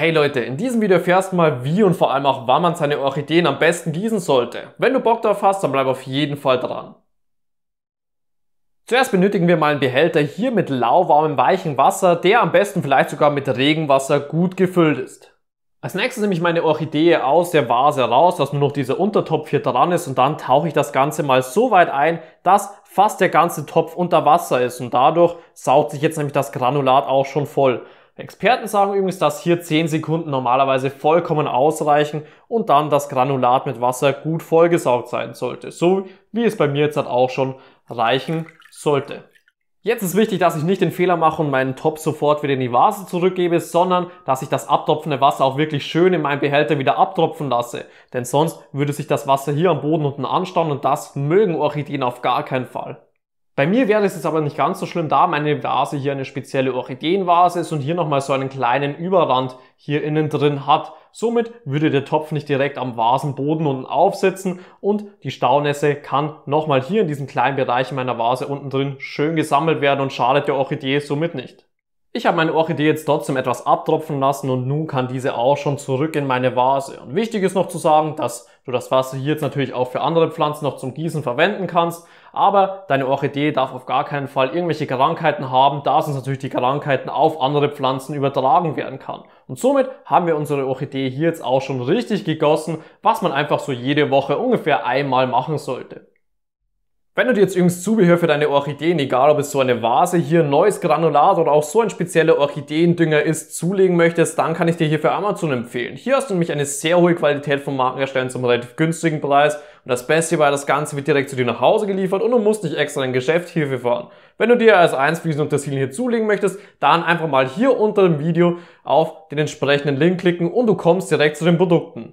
Hey Leute, in diesem Video erfährst du mal, wie und vor allem auch, wann man seine Orchideen am besten gießen sollte. Wenn du Bock darauf hast, dann bleib auf jeden Fall dran. Zuerst benötigen wir mal einen Behälter hier mit lauwarmem, weichem Wasser, der am besten vielleicht sogar mit Regenwasser gut gefüllt ist. Als nächstes nehme ich meine Orchidee aus der Vase raus, dass nur noch dieser Untertopf hier dran ist und dann tauche ich das Ganze mal so weit ein, dass fast der ganze Topf unter Wasser ist und dadurch saugt sich jetzt nämlich das Granulat auch schon voll. Experten sagen übrigens, dass hier 10 Sekunden normalerweise vollkommen ausreichen und dann das Granulat mit Wasser gut vollgesaugt sein sollte. So wie es bei mir jetzt halt auch schon reichen sollte. Jetzt ist wichtig, dass ich nicht den Fehler mache und meinen Topf sofort wieder in die Vase zurückgebe, sondern dass ich das abtropfende Wasser auch wirklich schön in meinen Behälter wieder abtropfen lasse. Denn sonst würde sich das Wasser hier am Boden unten anstauen und das mögen Orchideen auf gar keinen Fall. Bei mir wäre es jetzt aber nicht ganz so schlimm, da meine Vase hier eine spezielle Orchideenvase ist und hier nochmal so einen kleinen Überrand hier innen drin hat. Somit würde der Topf nicht direkt am Vasenboden unten aufsitzen und die Staunässe kann nochmal hier in diesem kleinen Bereich meiner Vase unten drin schön gesammelt werden und schadet der Orchidee somit nicht. Ich habe meine Orchidee jetzt trotzdem etwas abtropfen lassen und nun kann diese auch schon zurück in meine Vase. Und wichtig ist noch zu sagen, dass du das Wasser hier jetzt natürlich auch für andere Pflanzen noch zum Gießen verwenden kannst. Aber deine Orchidee darf auf gar keinen Fall irgendwelche Krankheiten haben, da sonst natürlich die Krankheiten auf andere Pflanzen übertragen werden kann. Und somit haben wir unsere Orchidee hier jetzt auch schon richtig gegossen, was man einfach so jede Woche ungefähr einmal machen sollte. Wenn du dir jetzt übrigens Zubehör für deine Orchideen, egal ob es so eine Vase hier, neues Granulat oder auch so ein spezieller Orchideendünger ist, zulegen möchtest, dann kann ich dir hier für Amazon empfehlen. Hier hast du nämlich eine sehr hohe Qualität von Markenherstellern zum relativ günstigen Preis und das Beste war, das Ganze wird direkt zu dir nach Hause geliefert und du musst nicht extra in ein Geschäft hierfür fahren. Wenn du dir als eins von diesen Tessilien hier zulegen möchtest, dann einfach mal hier unter dem Video auf den entsprechenden Link klicken und du kommst direkt zu den Produkten.